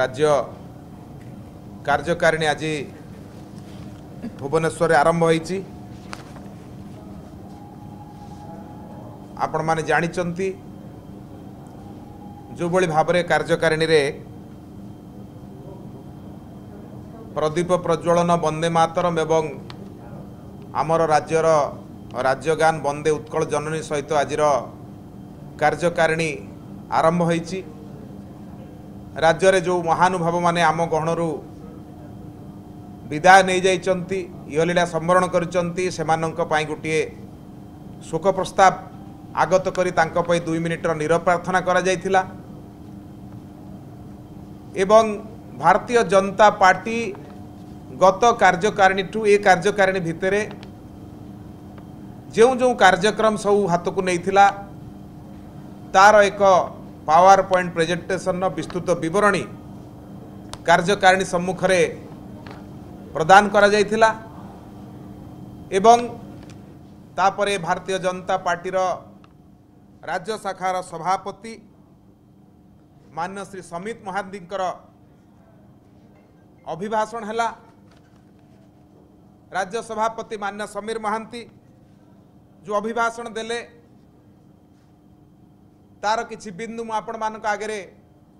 ରାଜ୍ୟ କାର୍ଯ୍ୟକାରିଣୀ ଆଜି ଭୁବନେଶ୍ୱରରେ ଆରମ୍ଭ ହୋଇଛି ଆପଣମାନେ ଜାଣିଛନ୍ତି ଯେଉଁଭଳି ଭାବରେ କାର୍ଯ୍ୟକାରିଣୀରେ ପ୍ରଦୀପ ପ୍ରଜ୍ୱଳନ ବନ୍ଦେ ମାତରମ୍ ଏବଂ ଆମର ରାଜ୍ୟର ରାଜ୍ୟଗାନ ବନ୍ଦେ ଉତ୍କଳ ଜନନୀ ସହିତ ଆଜିର କାର୍ଯ୍ୟକାରିଣୀ ଆରମ୍ଭ ହୋଇଛି ରାଜ୍ୟରେ ଯେଉଁ ମହାନୁଭବମାନେ ଆମ ଗହଣରୁ ବିଦାୟ ନେଇଯାଇଛନ୍ତି ଇହଲୀଳା ସମ୍ବରଣ କରିଛନ୍ତି ସେମାନଙ୍କ ପାଇଁ ଗୋଟିଏ ଶୋକ ପ୍ରସ୍ତାବ ଆଗତ କରି ତାଙ୍କ ପାଇଁ ଦୁଇ ମିନିଟର ନିର ପ୍ରାର୍ଥନା କରାଯାଇଥିଲା ଏବଂ ଭାରତୀୟ ଜନତା ପାର୍ଟି ଗତ କାର୍ଯ୍ୟକାରିଣୀଠୁ ଏ କାର୍ଯ୍ୟକାରିଣୀ ଭିତରେ ଯେଉଁ ଯେଉଁ କାର୍ଯ୍ୟକ୍ରମ ସବୁ ହାତକୁ ନେଇଥିଲା ତା'ର ଏକ पावर पइन्ट प्रेजेन्टेसन र विस्तृत बरणी कार्य सम्मुखे प्रदान गराइला एवं त भारतीय जनता पर्टी राज्य शाखार सभापति मान्य श्री समित महान्तर अभिभाषण हला राज्य सभापति मान्य समीर महान्त जो अभिभाषण देले ତା'ର କିଛି ବିନ୍ଦୁ ମୁଁ ଆପଣମାନଙ୍କ ଆଗରେ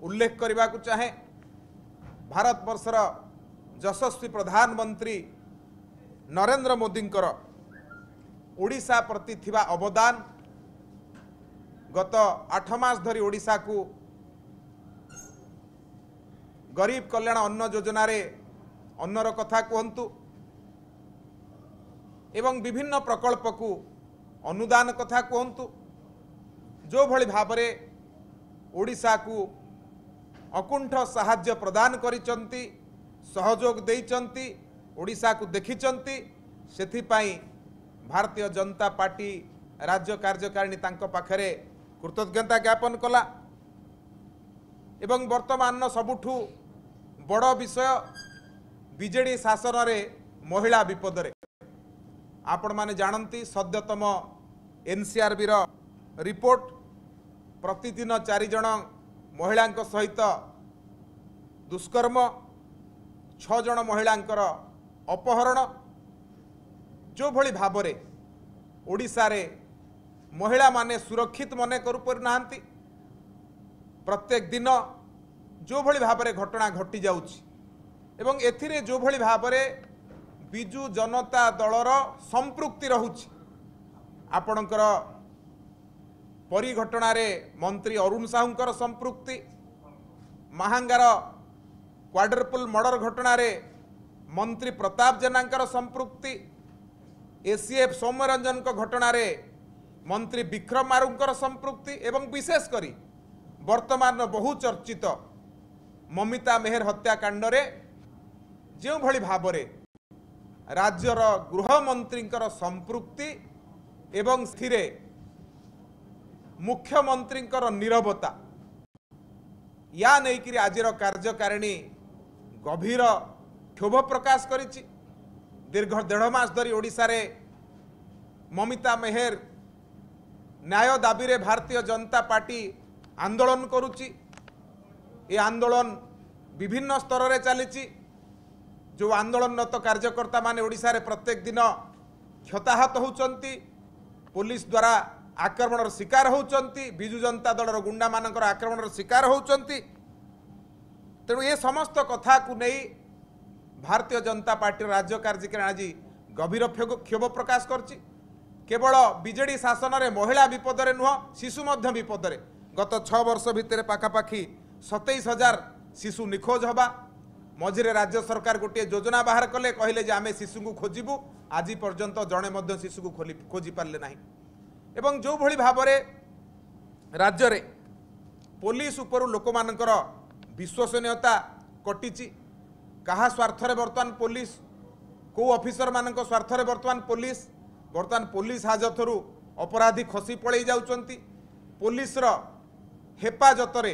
ଉଲ୍ଲେଖ କରିବାକୁ ଚାହେଁ ଭାରତବର୍ଷର ଯଶସ୍ୱୀ ପ୍ରଧାନମନ୍ତ୍ରୀ ନରେନ୍ଦ୍ର ମୋଦିଙ୍କର ଓଡ଼ିଶା ପ୍ରତି ଥିବା ଅବଦାନ ଗତ ଆଠ ମାସ ଧରି ଓଡ଼ିଶାକୁ ଗରିବ କଲ୍ୟାଣ ଅନ୍ନ ଯୋଜନାରେ ଅନ୍ନର କଥା କୁହନ୍ତୁ ଏବଂ ବିଭିନ୍ନ ପ୍ରକଳ୍ପକୁ ଅନୁଦାନ କଥା କୁହନ୍ତୁ ଯେଉଁଭଳି ଭାବରେ ଓଡ଼ିଶାକୁ ଅକୁଣ୍ଠ ସାହାଯ୍ୟ ପ୍ରଦାନ କରିଛନ୍ତି ସହଯୋଗ ଦେଇଛନ୍ତି ଓଡ଼ିଶାକୁ ଦେଖିଛନ୍ତି ସେଥିପାଇଁ ଭାରତୀୟ ଜନତା ପାର୍ଟି ରାଜ୍ୟ କାର୍ଯ୍ୟକାରିଣୀ ତାଙ୍କ ପାଖରେ କୃତଜ୍ଞତା ଜ୍ଞାପନ କଲା ଏବଂ ବର୍ତ୍ତମାନର ସବୁଠୁ ବଡ଼ ବିଷୟ ବିଜେଡ଼ି ଶାସନରେ ମହିଳା ବିପଦରେ ଆପଣମାନେ ଜାଣନ୍ତି ସଦ୍ୟତମ ଏନ୍ ସି ଆର୍ ବିର ରିପୋର୍ଟ ପ୍ରତିଦିନ ଚାରିଜଣ ମହିଳାଙ୍କ ସହିତ ଦୁଷ୍କର୍ମ ଛଅ ଜଣ ମହିଳାଙ୍କର ଅପହରଣ ଯେଉଁଭଳି ଭାବରେ ଓଡ଼ିଶାରେ ମହିଳାମାନେ ସୁରକ୍ଷିତ ମନେ କରିପାରୁନାହାନ୍ତି ପ୍ରତ୍ୟେକ ଦିନ ଯେଉଁଭଳି ଭାବରେ ଘଟଣା ଘଟିଯାଉଛି ଏବଂ ଏଥିରେ ଯେଉଁଭଳି ଭାବରେ ବିଜୁ ଜନତା ଦଳର ସମ୍ପୃକ୍ତି ରହୁଛି ଆପଣଙ୍କର ପରି ଘଟଣାରେ ମନ୍ତ୍ରୀ ଅରୁଣ ସାହୁଙ୍କର ସମ୍ପୃକ୍ତି ମାହାଙ୍ଗାର କ୍ୱାଡରପୁଲ ମର୍ଡ଼ର ଘଟଣାରେ ମନ୍ତ୍ରୀ ପ୍ରତାପ ଜେନାଙ୍କର ସମ୍ପୃକ୍ତି ଏସିଏଫ୍ ସୌମ୍ୟରଞ୍ଜନଙ୍କ ଘଟଣାରେ ମନ୍ତ୍ରୀ ବିକ୍ରମ ମାରୁଙ୍କର ସମ୍ପୃକ୍ତି ଏବଂ ବିଶେଷ କରି ବର୍ତ୍ତମାନର ବହୁ ଚର୍ଚ୍ଚିତ ମମିତା ମେହେର ହତ୍ୟାକାଣ୍ଡରେ ଯେଉଁଭଳି ଭାବରେ ରାଜ୍ୟର ଗୃହମନ୍ତ୍ରୀଙ୍କର ସମ୍ପୃକ୍ତି ଏବଂ ସ୍ଥିରେ ମୁଖ୍ୟମନ୍ତ୍ରୀଙ୍କର ନିରବତା ୟା ନେଇକରି ଆଜିର କାର୍ଯ୍ୟକାରିଣୀ ଗଭୀର କ୍ଷୋଭ ପ୍ରକାଶ କରିଛି ଦୀର୍ଘ ଦେଢ଼ ମାସ ଧରି ଓଡ଼ିଶାରେ ମମିତା ମେହେର ନ୍ୟାୟ ଦାବିରେ ଭାରତୀୟ ଜନତା ପାର୍ଟି ଆନ୍ଦୋଳନ କରୁଛି ଏ ଆନ୍ଦୋଳନ ବିଭିନ୍ନ ସ୍ତରରେ ଚାଲିଛି ଯେଉଁ ଆନ୍ଦୋଳନରତ କାର୍ଯ୍ୟକର୍ତ୍ତାମାନେ ଓଡ଼ିଶାରେ ପ୍ରତ୍ୟେକ ଦିନ କ୍ଷତାହତ ହେଉଛନ୍ତି ପୋଲିସ ଦ୍ୱାରା ଆକ୍ରମଣର ଶିକାର ହେଉଛନ୍ତି ବିଜୁ ଜନତା ଦଳର ଗୁଣ୍ଡାମାନଙ୍କର ଆକ୍ରମଣର ଶିକାର ହେଉଛନ୍ତି ତେଣୁ ଏ ସମସ୍ତ କଥାକୁ ନେଇ ଭାରତୀୟ ଜନତା ପାର୍ଟିର ରାଜ୍ୟ କାର୍ଯ୍ୟକ୍ରମ ଆଜି ଗଭୀର କ୍ଷୋଭ ପ୍ରକାଶ କରିଛି କେବଳ ବିଜେଡ଼ି ଶାସନରେ ମହିଳା ବିପଦରେ ନୁହଁ ଶିଶୁ ମଧ୍ୟ ବିପଦରେ ଗତ ଛଅ ବର୍ଷ ଭିତରେ ପାଖାପାଖି ସତେଇଶ ହଜାର ଶିଶୁ ନିଖୋଜ ହେବା ମଝିରେ ରାଜ୍ୟ ସରକାର ଗୋଟିଏ ଯୋଜନା ବାହାର କଲେ କହିଲେ ଯେ ଆମେ ଶିଶୁଙ୍କୁ ଖୋଜିବୁ ଆଜି ପର୍ଯ୍ୟନ୍ତ ଜଣେ ମଧ୍ୟ ଶିଶୁକୁ ଖୋଜି ପାରିଲେ ନାହିଁ ଏବଂ ଯେଉଁଭଳି ଭାବରେ ରାଜ୍ୟରେ ପୋଲିସ ଉପରୁ ଲୋକମାନଙ୍କର ବିଶ୍ୱସନୀୟତା କଟିଛି କାହା ସ୍ୱାର୍ଥରେ ବର୍ତ୍ତମାନ ପୋଲିସ କେଉଁ ଅଫିସରମାନଙ୍କ ସ୍ୱାର୍ଥରେ ବର୍ତ୍ତମାନ ପୋଲିସ ବର୍ତ୍ତମାନ ପୋଲିସ ହାଜତରୁ ଅପରାଧୀ ଖସି ପଳାଇ ଯାଉଛନ୍ତି ପୋଲିସର ହେପାଜତରେ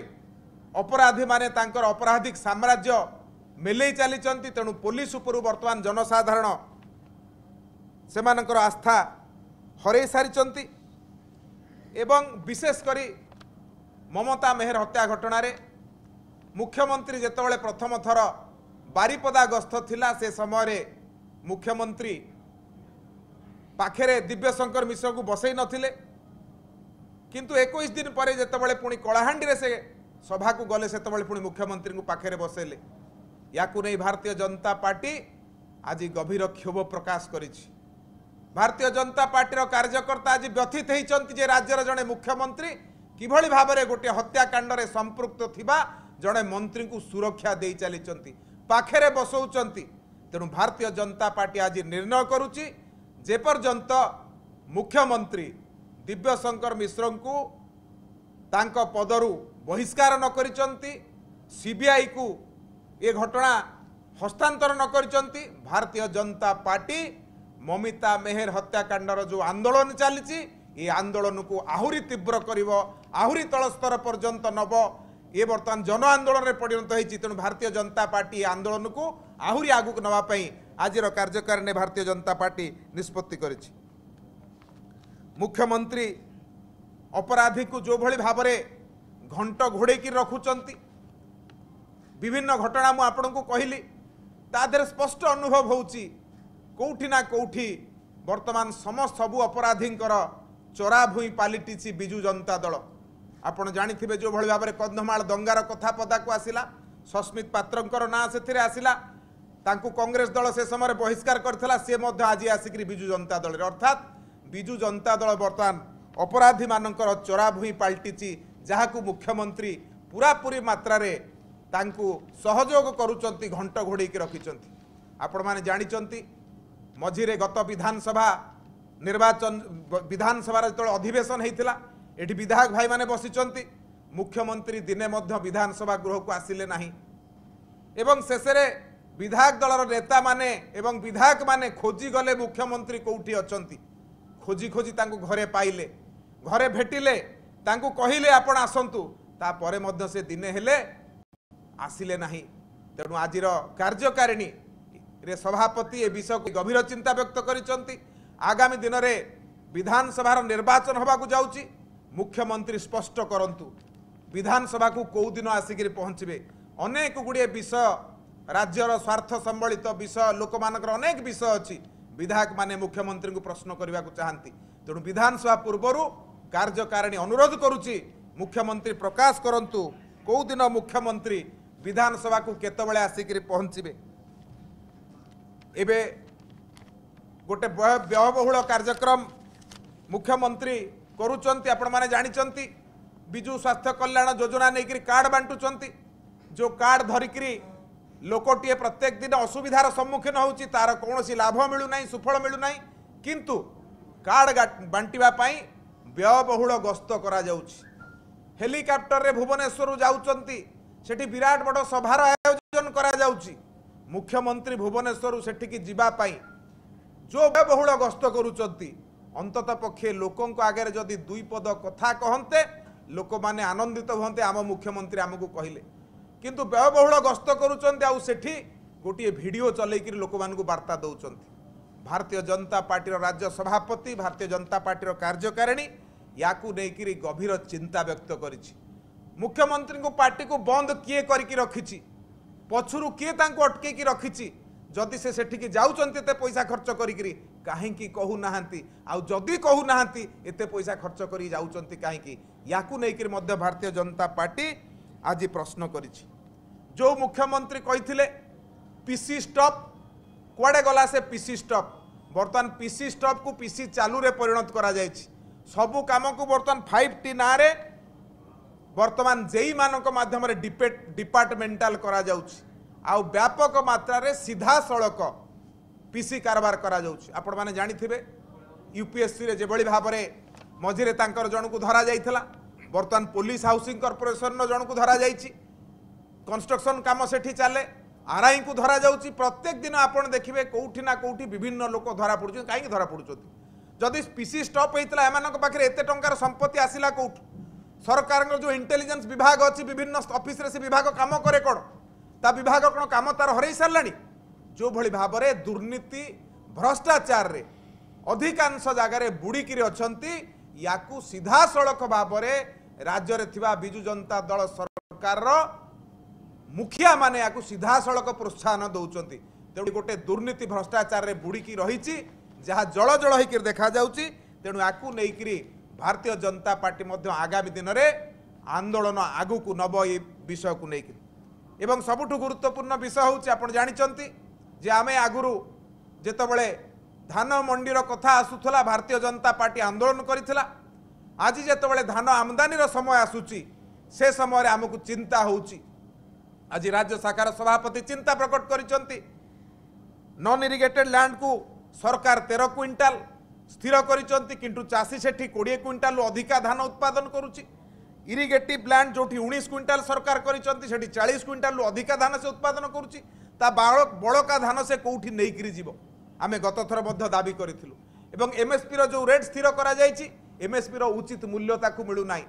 ଅପରାଧୀମାନେ ତାଙ୍କର ଅପରାଧିକ ସାମ୍ରାଜ୍ୟ ମେଲେଇ ଚାଲିଛନ୍ତି ତେଣୁ ପୋଲିସ ଉପରୁ ବର୍ତ୍ତମାନ ଜନସାଧାରଣ ସେମାନଙ୍କର ଆସ୍ଥା ହରାଇ ସାରିଛନ୍ତି ଏବଂ ବିଶେଷ କରି ମମତା ମେହେର ହତ୍ୟା ଘଟଣାରେ ମୁଖ୍ୟମନ୍ତ୍ରୀ ଯେତେବେଳେ ପ୍ରଥମ ଥର ବାରିପଦା ଗସ୍ତ ଥିଲା ସେ ସମୟରେ ମୁଖ୍ୟମନ୍ତ୍ରୀ ପାଖରେ ଦିବ୍ୟଶଙ୍କର ମିଶ୍ରକୁ ବସେଇ ନଥିଲେ କିନ୍ତୁ ଏକୋଇଶ ଦିନ ପରେ ଯେତେବେଳେ ପୁଣି କଳାହାଣ୍ଡିରେ ସେ ସଭାକୁ ଗଲେ ସେତେବେଳେ ପୁଣି ମୁଖ୍ୟମନ୍ତ୍ରୀଙ୍କୁ ପାଖରେ ବସେଇଲେ ୟାକୁ ନେଇ ଭାରତୀୟ ଜନତା ପାର୍ଟି ଆଜି ଗଭୀର କ୍ଷୋଭ ପ୍ରକାଶ କରିଛି ଭାରତୀୟ ଜନତା ପାର୍ଟିର କାର୍ଯ୍ୟକର୍ତ୍ତା ଆଜି ବ୍ୟଥିତ ହୋଇଛନ୍ତି ଯେ ରାଜ୍ୟର ଜଣେ ମୁଖ୍ୟମନ୍ତ୍ରୀ କିଭଳି ଭାବରେ ଗୋଟିଏ ହତ୍ୟାକାଣ୍ଡରେ ସମ୍ପୃକ୍ତ ଥିବା ଜଣେ ମନ୍ତ୍ରୀଙ୍କୁ ସୁରକ୍ଷା ଦେଇ ଚାଲିଛନ୍ତି ପାଖରେ ବସାଉଛନ୍ତି ତେଣୁ ଭାରତୀୟ ଜନତା ପାର୍ଟି ଆଜି ନିର୍ଣ୍ଣୟ କରୁଛି ଯେପର୍ଯ୍ୟନ୍ତ ମୁଖ୍ୟମନ୍ତ୍ରୀ ଦିବ୍ୟଶଙ୍କର ମିଶ୍ରଙ୍କୁ ତାଙ୍କ ପଦରୁ ବହିଷ୍କାର ନ କରିଛନ୍ତି ସିବିଆଇକୁ ଏ ଘଟଣା ହସ୍ତାନ୍ତର ନ କରିଛନ୍ତି ଭାରତୀୟ ଜନତା ପାର୍ଟି ମମିତା ମେହେର ହତ୍ୟାକାଣ୍ଡର ଯେଉଁ ଆନ୍ଦୋଳନ ଚାଲିଛି ଏ ଆନ୍ଦୋଳନକୁ ଆହୁରି ତୀବ୍ର କରିବ ଆହୁରି ତଳସ୍ତର ପର୍ଯ୍ୟନ୍ତ ନେବ ଏ ବର୍ତ୍ତମାନ ଜନ ଆନ୍ଦୋଳନରେ ପରିଣତ ହୋଇଛି ତେଣୁ ଭାରତୀୟ ଜନତା ପାର୍ଟି ଏ ଆନ୍ଦୋଳନକୁ ଆହୁରି ଆଗକୁ ନେବା ପାଇଁ ଆଜିର କାର୍ଯ୍ୟକାରିଣୀ ଭାରତୀୟ ଜନତା ପାର୍ଟି ନିଷ୍ପତ୍ତି କରିଛି ମୁଖ୍ୟମନ୍ତ୍ରୀ ଅପରାଧୀକୁ ଯେଉଁଭଳି ଭାବରେ ଘଣ୍ଟ ଘୋଡ଼େଇକି ରଖୁଛନ୍ତି ବିଭିନ୍ନ ଘଟଣା ମୁଁ ଆପଣଙ୍କୁ କହିଲି ତା ଦେହରେ ସ୍ପଷ୍ଟ ଅନୁଭବ ହେଉଛି କେଉଁଠି ନା କେଉଁଠି ବର୍ତ୍ତମାନ ସମସ୍ତ ସବୁ ଅପରାଧୀଙ୍କର ଚରା ଭୂଇଁ ପାଲିଟିଛି ବିଜୁ ଜନତା ଦଳ ଆପଣ ଜାଣିଥିବେ ଯେଉଁଭଳି ଭାବରେ କନ୍ଧମାଳ ଦଙ୍ଗାର କଥା ପଦାକୁ ଆସିଲା ସସ୍ମିତ ପାତ୍ରଙ୍କର ନାଁ ସେଥିରେ ଆସିଲା ତାଙ୍କୁ କଂଗ୍ରେସ ଦଳ ସେ ସମୟରେ ବହିଷ୍କାର କରିଥିଲା ସେ ମଧ୍ୟ ଆଜି ଆସିକିରି ବିଜୁ ଜନତା ଦଳରେ ଅର୍ଥାତ୍ ବିଜୁ ଜନତା ଦଳ ବର୍ତ୍ତମାନ ଅପରାଧୀମାନଙ୍କର ଚରା ଭୂଇଁ ପାଲଟିଛି ଯାହାକୁ ମୁଖ୍ୟମନ୍ତ୍ରୀ ପୁରାପୁରି ମାତ୍ରାରେ ତାଙ୍କୁ ସହଯୋଗ କରୁଛନ୍ତି ଘଣ୍ଟ ଘୋଡ଼େଇକି ରଖିଛନ୍ତି ଆପଣମାନେ ଜାଣିଛନ୍ତି ମଝିରେ ଗତ ବିଧାନସଭା ନିର୍ବାଚନ ବିଧାନସଭାର ଯେତେବେଳେ ଅଧିବେଶନ ହୋଇଥିଲା ଏଠି ବିଧାୟକ ଭାଇମାନେ ବସିଛନ୍ତି ମୁଖ୍ୟମନ୍ତ୍ରୀ ଦିନେ ମଧ୍ୟ ବିଧାନସଭା ଗୃହକୁ ଆସିଲେ ନାହିଁ ଏବଂ ଶେଷରେ ବିଧାୟକ ଦଳର ନେତାମାନେ ଏବଂ ବିଧାୟକମାନେ ଖୋଜିଗଲେ ମୁଖ୍ୟମନ୍ତ୍ରୀ କେଉଁଠି ଅଛନ୍ତି ଖୋଜି ଖୋଜି ତାଙ୍କୁ ଘରେ ପାଇଲେ ଘରେ ଭେଟିଲେ ତାଙ୍କୁ କହିଲେ ଆପଣ ଆସନ୍ତୁ ତାପରେ ମଧ୍ୟ ସେ ଦିନେ ହେଲେ ଆସିଲେ ନାହିଁ ତେଣୁ ଆଜିର କାର୍ଯ୍ୟକାରିଣୀ ସଭାପତି ଏ ବିଷୟକୁ ଗଭୀର ଚିନ୍ତା ବ୍ୟକ୍ତ କରିଛନ୍ତି ଆଗାମୀ ଦିନରେ ବିଧାନସଭାର ନିର୍ବାଚନ ହେବାକୁ ଯାଉଛି ମୁଖ୍ୟମନ୍ତ୍ରୀ ସ୍ପଷ୍ଟ କରନ୍ତୁ ବିଧାନସଭାକୁ କେଉଁ ଦିନ ଆସିକିରି ପହଞ୍ଚିବେ ଅନେକ ଗୁଡ଼ିଏ ବିଷୟ ରାଜ୍ୟର ସ୍ୱାର୍ଥ ସମ୍ବଳିତ ବିଷୟ ଲୋକମାନଙ୍କର ଅନେକ ବିଷୟ ଅଛି ବିଧାୟକମାନେ ମୁଖ୍ୟମନ୍ତ୍ରୀଙ୍କୁ ପ୍ରଶ୍ନ କରିବାକୁ ଚାହାନ୍ତି ତେଣୁ ବିଧାନସଭା ପୂର୍ବରୁ କାର୍ଯ୍ୟକାରିଣୀ ଅନୁରୋଧ କରୁଛି ମୁଖ୍ୟମନ୍ତ୍ରୀ ପ୍ରକାଶ କରନ୍ତୁ କେଉଁ ଦିନ ମୁଖ୍ୟମନ୍ତ୍ରୀ ବିଧାନସଭାକୁ କେତେବେଳେ ଆସିକିରି ପହଞ୍ଚିବେ ଏବେ ଗୋଟେ ବ୍ୟୟବହୁଳ କାର୍ଯ୍ୟକ୍ରମ ମୁଖ୍ୟମନ୍ତ୍ରୀ କରୁଛନ୍ତି ଆପଣମାନେ ଜାଣିଛନ୍ତି ବିଜୁ ସ୍ୱାସ୍ଥ୍ୟ କଲ୍ୟାଣ ଯୋଜନା ନେଇକରି କାର୍ଡ଼ ବାଣ୍ଟୁଛନ୍ତି ଯେଉଁ କାର୍ଡ଼ ଧରିକିରି ଲୋକଟିଏ ପ୍ରତ୍ୟେକ ଦିନ ଅସୁବିଧାର ସମ୍ମୁଖୀନ ହେଉଛି ତା'ର କୌଣସି ଲାଭ ମିଳୁନାହିଁ ସୁଫଳ ମିଳୁନାହିଁ କିନ୍ତୁ କାର୍ଡ଼ ବାଣ୍ଟିବା ପାଇଁ ବ୍ୟୟବହୁଳ ଗସ୍ତ କରାଯାଉଛି ହେଲିକପ୍ଟରରେ ଭୁବନେଶ୍ୱରରୁ ଯାଉଛନ୍ତି ସେଠି ବିରାଟ ବଡ଼ ସଭାର ଆୟୋଜନ କରାଯାଉଛି ମୁଖ୍ୟମନ୍ତ୍ରୀ ଭୁବନେଶ୍ୱରରୁ ସେଠିକି ଯିବା ପାଇଁ ଯେଉଁ ବ୍ୟବହୁଳ ଗସ୍ତ କରୁଛନ୍ତି ଅନ୍ତତଃ ପକ୍ଷେ ଲୋକଙ୍କ ଆଗରେ ଯଦି ଦୁଇ ପଦ କଥା କହନ୍ତେ ଲୋକମାନେ ଆନନ୍ଦିତ ହୁଅନ୍ତେ ଆମ ମୁଖ୍ୟମନ୍ତ୍ରୀ ଆମକୁ କହିଲେ କିନ୍ତୁ ବ୍ୟୟବହୁଳ ଗସ୍ତ କରୁଛନ୍ତି ଆଉ ସେଠି ଗୋଟିଏ ଭିଡ଼ିଓ ଚଲେଇକରି ଲୋକମାନଙ୍କୁ ବାର୍ତ୍ତା ଦେଉଛନ୍ତି ଭାରତୀୟ ଜନତା ପାର୍ଟିର ରାଜ୍ୟ ସଭାପତି ଭାରତୀୟ ଜନତା ପାର୍ଟିର କାର୍ଯ୍ୟକାରିଣୀ ୟାକୁ ନେଇକରି ଗଭୀର ଚିନ୍ତା ବ୍ୟକ୍ତ କରିଛି ମୁଖ୍ୟମନ୍ତ୍ରୀଙ୍କୁ ପାର୍ଟିକୁ ବନ୍ଦ କିଏ କରିକି ରଖିଛି ପଛରୁ କିଏ ତାଙ୍କୁ ଅଟକେଇକି ରଖିଛି ଯଦି ସେ ସେଠିକି ଯାଉଛନ୍ତି ଏତେ ପଇସା ଖର୍ଚ୍ଚ କରିକିରି କାହିଁକି କହୁନାହାନ୍ତି ଆଉ ଯଦି କହୁନାହାନ୍ତି ଏତେ ପଇସା ଖର୍ଚ୍ଚ କରି ଯାଉଛନ୍ତି କାହିଁକି ୟାକୁ ନେଇକିରି ମଧ୍ୟ ଭାରତୀୟ ଜନତା ପାର୍ଟି ଆଜି ପ୍ରଶ୍ନ କରିଛି ଯେଉଁ ମୁଖ୍ୟମନ୍ତ୍ରୀ କହିଥିଲେ ପିସି ଷ୍ଟପ୍ କୁଆଡ଼େ ଗଲା ସେ ପିସି ଷ୍ଟପ୍ ବର୍ତ୍ତମାନ ପିସି ଷ୍ଟପ୍କୁ ପିସି ଚାଲୁରେ ପରିଣତ କରାଯାଇଛି ସବୁ କାମକୁ ବର୍ତ୍ତମାନ ଫାଇଭ୍ ଟି ନାଁରେ বর্তমান যেইମାନଙ୍କ মাধ্যমে ডিপার্টমেন্টাল করা যাଉଛି ଆଉ ବ୍ୟାପକ ମାତ୍ରାରେ ସିଧାସଳଖ ପିସି କାରବାର କରାଯାଉଛି ଆପଣମାନେ ଜାଣିଥିବେ ୟୁପିଏସ୍ସିରେ ଯେଭଳି ଭାବରେ ମଝିରେ ତାଙ୍କର ଜଣକୁ ଧରାଯାଇଥିଲା ବର୍ତ୍ତମାନ ପୋଲିସ ହାଉସିଂ କର୍ପୋରେସନର ଜଣକୁ ଧରାଯାଇଛି କନଷ୍ଟ୍ରକ୍ସନ୍ କାମ ସେଠି ଚାଲେ ଆର୍ଆଇଙ୍କୁ ଧରାଯାଉଛି ପ୍ରତ୍ୟେକ ଦିନ ଆପଣ ଦେଖିବେ କେଉଁଠି ନା କେଉଁଠି ବିଭିନ୍ନ ଲୋକ ଧରାପଡ଼ୁଛନ୍ତି କାହିଁକି ଧରାପଡ଼ୁଛନ୍ତି ଯଦି ପିସି ଷ୍ଟପ୍ ହେଇଥିଲା ଏମାନଙ୍କ ପାଖରେ ଏତେ ଟଙ୍କାର ସମ୍ପତ୍ତି ଆସିଲା କେଉଁଠୁ ସରକାରଙ୍କର ଯେଉଁ ଇଣ୍ଟେଲିଜେନ୍ସ ବିଭାଗ ଅଛି ବିଭିନ୍ନ ଅଫିସରେ ସେ ବିଭାଗ କାମ କରେ କ'ଣ ତା ବିଭାଗ କ'ଣ କାମ ତା'ର ହରେଇ ସାରିଲାଣି ଯେଉଁଭଳି ଭାବରେ ଦୁର୍ନୀତି ଭ୍ରଷ୍ଟାଚାରରେ ଅଧିକାଂଶ ଜାଗାରେ ବୁଡ଼ିକିରି ଅଛନ୍ତି ୟାକୁ ସିଧାସଳଖ ଭାବରେ ରାଜ୍ୟରେ ଥିବା ବିଜୁ ଜନତା ଦଳ ସରକାରର ମୁଖିଆମାନେ ୟାକୁ ସିଧାସଳଖ ପ୍ରୋତ୍ସାହନ ଦେଉଛନ୍ତି ତେଣୁ ଗୋଟେ ଦୁର୍ନୀତି ଭ୍ରଷ୍ଟାଚାରରେ ବୁଡ଼ିକି ରହିଛି ଯାହା ଜଳ ଜଳ ହେଇକିରି ଦେଖାଯାଉଛି ତେଣୁ ୟାକୁ ନେଇକିରି ଭାରତୀୟ ଜନତା ପାର୍ଟି ମଧ୍ୟ ଆଗାମୀ ଦିନରେ ଆନ୍ଦୋଳନ ଆଗକୁ ନେବ ଏ ବିଷୟକୁ ନେଇକି ଏବଂ ସବୁଠୁ ଗୁରୁତ୍ୱପୂର୍ଣ୍ଣ ବିଷୟ ହେଉଛି ଆପଣ ଜାଣିଛନ୍ତି ଯେ ଆମେ ଆଗରୁ ଯେତେବେଳେ ଧାନ ମଣ୍ଡିର କଥା ଆସୁଥିଲା ଭାରତୀୟ ଜନତା ପାର୍ଟି ଆନ୍ଦୋଳନ କରିଥିଲା ଆଜି ଯେତେବେଳେ ଧାନ ଆମଦାନୀର ସମୟ ଆସୁଛି ସେ ସମୟରେ ଆମକୁ ଚିନ୍ତା ହେଉଛି ଆଜି ରାଜ୍ୟ ଶାଖାର ସଭାପତି ଚିନ୍ତା ପ୍ରକଟ କରିଛନ୍ତି ନନ୍ ଇରିଗେଟେଡ଼୍ ଲ୍ୟାଣ୍ଡକୁ ସରକାର ତେର କ୍ୱିଣ୍ଟାଲ୍ ସ୍ଥିର କରିଛନ୍ତି କିନ୍ତୁ ଚାଷୀ ସେଠି କୋଡ଼ିଏ କ୍ୱିଣ୍ଟାଲରୁ ଅଧିକା ଧାନ ଉତ୍ପାଦନ କରୁଛି ଇରିଗେଟିଭ୍ ଲ୍ୟାଣ୍ଡ ଯେଉଁଠି ଉଣେଇଶ କ୍ୱିଣ୍ଟାଲ ସରକାର କରିଛନ୍ତି ସେଠି ଚାଳିଶ କ୍ୱିଣ୍ଟାଲରୁ ଅଧିକା ଧାନ ସେ ଉତ୍ପାଦନ କରୁଛି ତା ବଳକା ଧାନ ସେ କେଉଁଠି ନେଇକିରି ଯିବ ଆମେ ଗତଥର ମଧ୍ୟ ଦାବି କରିଥିଲୁ ଏବଂ ଏମ୍ଏସ୍ପିର ଯେଉଁ ରେଟ୍ ସ୍ଥିର କରାଯାଇଛି ଏମ୍ଏସ୍ପିର ଉଚିତ ମୂଲ୍ୟ ତାକୁ ମିଳୁନାହିଁ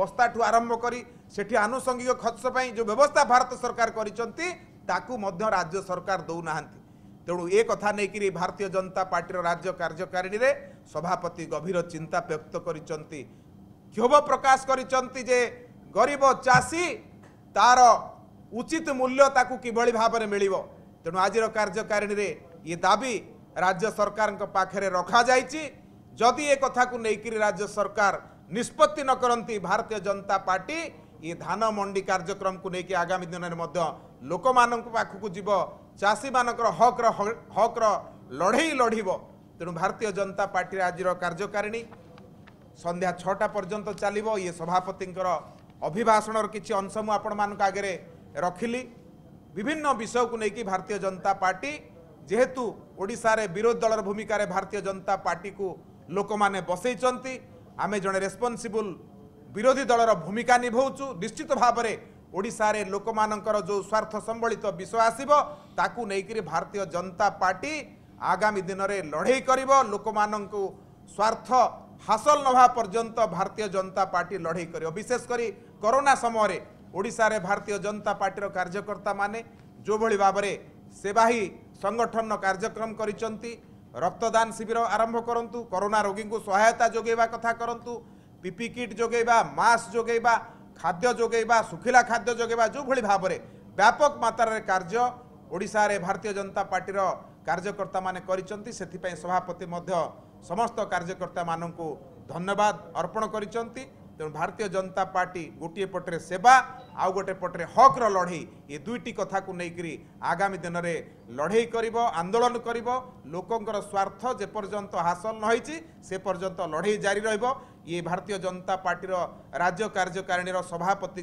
ବସ୍ତାଠୁ ଆରମ୍ଭ କରି ସେଠି ଆନୁଷଙ୍ଗିକ ଖର୍ଚ୍ଚ ପାଇଁ ଯେଉଁ ବ୍ୟବସ୍ଥା ଭାରତ ସରକାର କରିଛନ୍ତି ତାକୁ ମଧ୍ୟ ରାଜ୍ୟ ସରକାର ଦେଉନାହାନ୍ତି ତେଣୁ ଏ କଥା ନେଇକରି ଭାରତୀୟ ଜନତା ପାର୍ଟିର ରାଜ୍ୟ କାର୍ଯ୍ୟକାରିଣୀରେ ସଭାପତି ଗଭୀର ଚିନ୍ତା ବ୍ୟକ୍ତ କରିଛନ୍ତି କ୍ଷୋଭ ପ୍ରକାଶ କରିଛନ୍ତି ଯେ ଗରିବ ଚାଷୀ ତାର ଉଚିତ ମୂଲ୍ୟ ତାକୁ କିଭଳି ଭାବରେ ମିଳିବ ତେଣୁ ଆଜିର କାର୍ଯ୍ୟକାରିଣୀରେ ଏ ଦାବି ରାଜ୍ୟ ସରକାରଙ୍କ ପାଖରେ ରଖାଯାଇଛି ଯଦି ଏ କଥାକୁ ନେଇକରି ରାଜ୍ୟ ସରକାର ନିଷ୍ପତ୍ତି ନ କରନ୍ତି ଭାରତୀୟ ଜନତା ପାର୍ଟି ଏ ଧାନ ମଣ୍ଡି କାର୍ଯ୍ୟକ୍ରମକୁ ନେଇକି ଆଗାମୀ ଦିନରେ ମଧ୍ୟ ଲୋକମାନଙ୍କ ପାଖକୁ ଯିବ ଚାଷୀମାନଙ୍କର ହକ୍ର ହକ୍ର ଲଢ଼େଇ ଲଢ଼ିବ ତେଣୁ ଭାରତୀୟ ଜନତା ପାର୍ଟିର ଆଜିର କାର୍ଯ୍ୟକାରିଣୀ ସନ୍ଧ୍ୟା ଛଅଟା ପର୍ଯ୍ୟନ୍ତ ଚାଲିବ ଇଏ ସଭାପତିଙ୍କର ଅଭିଭାଷଣର କିଛି ଅଂଶ ମୁଁ ଆପଣମାନଙ୍କ ଆଗରେ ରଖିଲି ବିଭିନ୍ନ ବିଷୟକୁ ନେଇକି ଭାରତୀୟ ଜନତା ପାର୍ଟି ଯେହେତୁ ଓଡ଼ିଶାରେ ବିରୋଧୀ ଦଳର ଭୂମିକାରେ ଭାରତୀୟ ଜନତା ପାର୍ଟିକୁ ଲୋକମାନେ ବସେଇଛନ୍ତି ଆମେ ଜଣେ ରେସ୍ପନ୍ସିବୁଲ୍ ବିରୋଧୀ ଦଳର ଭୂମିକା ନିଭାଉଛୁ ନିଶ୍ଚିତ ଭାବରେ ଓଡ଼ିଶାରେ ଲୋକମାନଙ୍କର ଯେଉଁ ସ୍ୱାର୍ଥ ସମ୍ବଳିତ ବିଷୟ ଆସିବ ତାକୁ ନେଇକରି ଭାରତୀୟ ଜନତା ପାର୍ଟି ଆଗାମୀ ଦିନରେ ଲଢ଼େଇ କରିବ ଲୋକମାନଙ୍କୁ ସ୍ୱାର୍ଥ ହାସଲ ନ ହେବା ପର୍ଯ୍ୟନ୍ତ ଭାରତୀୟ ଜନତା ପାର୍ଟି ଲଢ଼େଇ କରିବ ବିଶେଷ କରି କରୋନା ସମୟରେ ଓଡ଼ିଶାରେ ଭାରତୀୟ ଜନତା ପାର୍ଟିର କାର୍ଯ୍ୟକର୍ତ୍ତାମାନେ ଯେଉଁଭଳି ଭାବରେ ସେବା ହିଁ ସଂଗଠନର କାର୍ଯ୍ୟକ୍ରମ କରିଛନ୍ତି ରକ୍ତଦାନ ଶିବିର ଆରମ୍ଭ କରନ୍ତୁ କରୋନା ରୋଗୀଙ୍କୁ ସହାୟତା ଯୋଗାଇବା କଥା କରନ୍ତୁ ପିପି କିଟ୍ ଯୋଗାଇବା ମାସ୍କ ଯୋଗାଇବା ଖାଦ୍ୟ ଯୋଗାଇବା ଶୁଖିଲା ଖାଦ୍ୟ ଯୋଗାଇବା ଯେଉଁଭଳି ଭାବରେ ବ୍ୟାପକ ମାତ୍ରାରେ କାର୍ଯ୍ୟ ଓଡ଼ିଶାରେ ଭାରତୀୟ ଜନତା ପାର୍ଟିର କାର୍ଯ୍ୟକର୍ତ୍ତାମାନେ କରିଛନ୍ତି ସେଥିପାଇଁ ସଭାପତି ମଧ୍ୟ ସମସ୍ତ କାର୍ଯ୍ୟକର୍ତ୍ତାମାନଙ୍କୁ ଧନ୍ୟବାଦ ଅର୍ପଣ କରିଛନ୍ତି ତେଣୁ ଭାରତୀୟ ଜନତା ପାର୍ଟି ଗୋଟିଏ ପଟରେ ସେବା ଆଉ ଗୋଟିଏ ପଟରେ ହକ୍ର ଲଢ଼େଇ ଏ ଦୁଇଟି କଥାକୁ ନେଇକରି ଆଗାମୀ ଦିନରେ ଲଢ଼େଇ କରିବ ଆନ୍ଦୋଳନ କରିବ ଲୋକଙ୍କର ସ୍ୱାର୍ଥ ଯେପର୍ଯ୍ୟନ୍ତ ହାସଲ ନ ହୋଇଛି ସେ ପର୍ଯ୍ୟନ୍ତ ଲଢ଼େଇ ଜାରି ରହିବ ये भारतीय जनता पार्टी राज्य कार्यकारिणी सभापति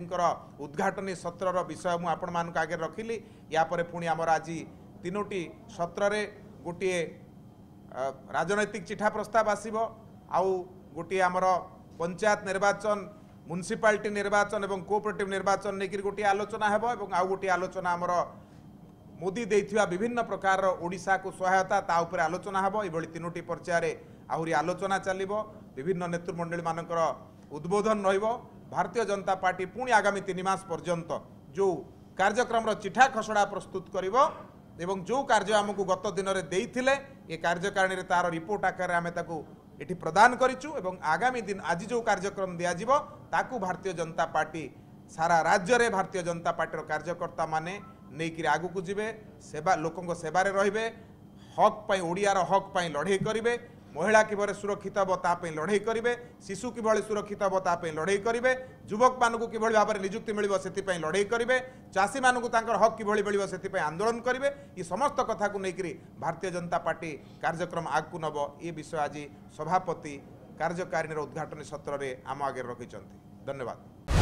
उद्घाटन सत्र विषय मुझे आगे रखिली यापर पुणी आमर आज तीनो सत्र गोटे राजनैतिक चिठा प्रस्ताव आसब आउ गोटे आमर पंचायत निर्वाचन म्यूनिशिपाल निर्वाचन और कोअपरेटिव निर्वाचन लेकर गोटे आलोचना हो गोटे आलोचना आमर मोदी देथिवा विभिन्न प्रकार ओडा को सहायता ता आलोचना हे ये तीनो पर्यायर आहरी आलोचना चलो বিভিন্ন নেতৃমণ্ডলীମାନଙ୍କର ଉଦ୍ବୋଧନ ରହିବ ଭାରତୀୟ ଜନତା ପାର୍ଟି ପୁଣି ଆଗାମୀ ତିନି ମାସ ପର୍ଯ୍ୟନ୍ତ ଯେଉଁ କାର୍ଯ୍ୟକ୍ରମର ଚିଠା ଖସଡ଼ା ପ୍ରସ୍ତୁତ କରିବ ଏବଂ ଯେଉଁ କାର୍ଯ୍ୟ ଆମକୁ ଗତ ଦିନରେ ଦେଇଥିଲେ ଏ କାର୍ଯ୍ୟକାରିଣୀରେ ତା'ର ରିପୋର୍ଟ ଆକାରରେ ଆମେ ତାକୁ ଏଠି ପ୍ରଦାନ କରିଛୁ ଏବଂ ଆଗାମୀ ଦିନ ଆଜି ଯେଉଁ କାର୍ଯ୍ୟକ୍ରମ ଦିଆଯିବ ତାକୁ ଭାରତୀୟ ଜନତା ପାର୍ଟି ସାରା ରାଜ୍ୟରେ ଭାରତୀୟ ଜନତା ପାର୍ଟିର କାର୍ଯ୍ୟକର୍ତ୍ତାମାନେ ନେଇକିରି ଆଗକୁ ଯିବେ ସେବା ଲୋକଙ୍କ ସେବାରେ ରହିବେ ହକ୍ ପାଇଁ ଓଡ଼ିଆର ହକ୍ ପାଇଁ ଲଢ଼େଇ କରିବେ ମହିଳା କିଭଳି ସୁରକ୍ଷିତ ହେବ ତା ପାଇଁ ଲଢ଼େଇ କରିବେ ଶିଶୁ କିଭଳି ସୁରକ୍ଷିତ ହେବ ତା ପାଇଁ ଲଢ଼େଇ କରିବେ ଯୁବକମାନଙ୍କୁ କିଭଳି ଭାବରେ ନିଯୁକ୍ତି ମିଳିବ ସେଥିପାଇଁ ଲଢ଼େଇ କରିବେ ଚାଷୀମାନଙ୍କୁ ତାଙ୍କର ହକ୍ କିଭଳି ମିଳିବ ସେଥିପାଇଁ ଆନ୍ଦୋଳନ କରିବେ ଏ ସମସ୍ତ କଥାକୁ ନେଇକରି ଭାରତୀୟ ଜନତା ପାର୍ଟି କାର୍ଯ୍ୟକ୍ରମ ଆଗକୁ ନେବ ଏ ବିଷୟ ଆଜି ସଭାପତି କାର୍ଯ୍ୟକାରିଣୀର ଉଦ୍ଘାଟନୀ ସତ୍ରରେ ଆମ ଆଗରେ ରଖିଛନ୍ତି ଧନ୍ୟବାଦ